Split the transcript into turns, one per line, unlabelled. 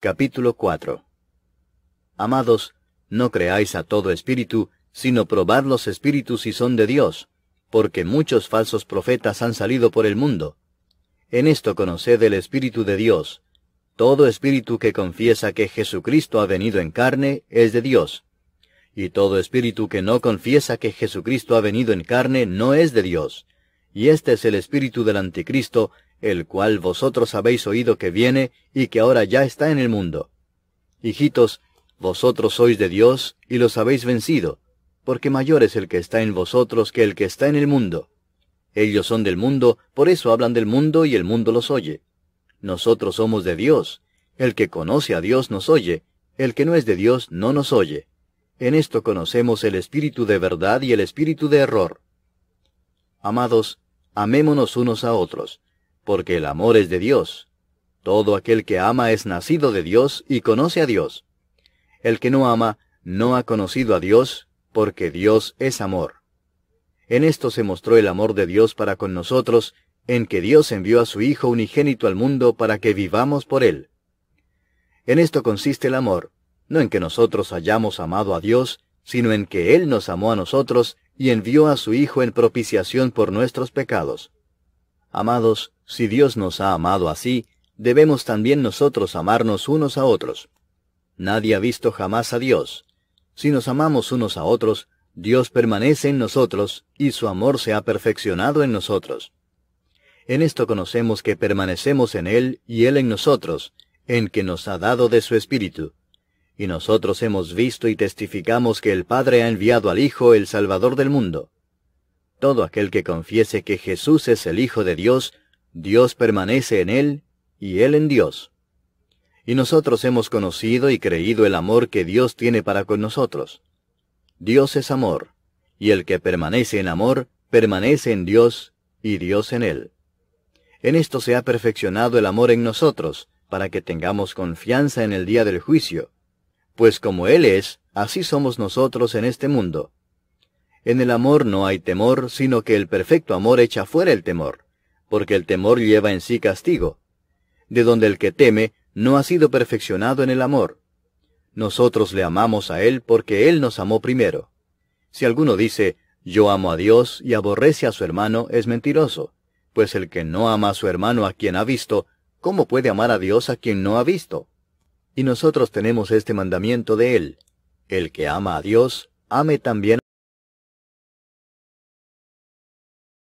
Capítulo 4 Amados, no creáis a todo espíritu, sino probad los espíritus si son de Dios, porque muchos falsos profetas han salido por el mundo. En esto conoced el Espíritu de Dios. Todo espíritu que confiesa que Jesucristo ha venido en carne es de Dios. Y todo espíritu que no confiesa que Jesucristo ha venido en carne no es de Dios. Y este es el espíritu del anticristo, el cual vosotros habéis oído que viene y que ahora ya está en el mundo. Hijitos, vosotros sois de Dios y los habéis vencido, porque mayor es el que está en vosotros que el que está en el mundo. Ellos son del mundo, por eso hablan del mundo y el mundo los oye. Nosotros somos de Dios. El que conoce a Dios nos oye, el que no es de Dios no nos oye. En esto conocemos el espíritu de verdad y el espíritu de error. Amados, amémonos unos a otros, porque el amor es de Dios. Todo aquel que ama es nacido de Dios y conoce a Dios. El que no ama no ha conocido a Dios, porque Dios es amor. En esto se mostró el amor de Dios para con nosotros, en que Dios envió a su Hijo unigénito al mundo para que vivamos por Él. En esto consiste el amor, no en que nosotros hayamos amado a Dios, sino en que Él nos amó a nosotros y envió a su Hijo en propiciación por nuestros pecados. Amados, si Dios nos ha amado así, debemos también nosotros amarnos unos a otros. Nadie ha visto jamás a Dios. Si nos amamos unos a otros, Dios permanece en nosotros y su amor se ha perfeccionado en nosotros. En esto conocemos que permanecemos en Él y Él en nosotros, en que nos ha dado de su Espíritu. Y nosotros hemos visto y testificamos que el Padre ha enviado al Hijo el Salvador del mundo. Todo aquel que confiese que Jesús es el Hijo de Dios, Dios permanece en él y él en Dios. Y nosotros hemos conocido y creído el amor que Dios tiene para con nosotros. Dios es amor, y el que permanece en amor, permanece en Dios y Dios en él. En esto se ha perfeccionado el amor en nosotros, para que tengamos confianza en el día del juicio. Pues como Él es, así somos nosotros en este mundo. En el amor no hay temor, sino que el perfecto amor echa fuera el temor, porque el temor lleva en sí castigo, de donde el que teme no ha sido perfeccionado en el amor. Nosotros le amamos a Él porque Él nos amó primero. Si alguno dice, yo amo a Dios y aborrece a su hermano, es mentiroso, pues el que no ama a su hermano a quien ha visto, ¿cómo puede amar a Dios a quien no ha visto? Y nosotros tenemos este mandamiento de Él. El que ama a Dios, ame también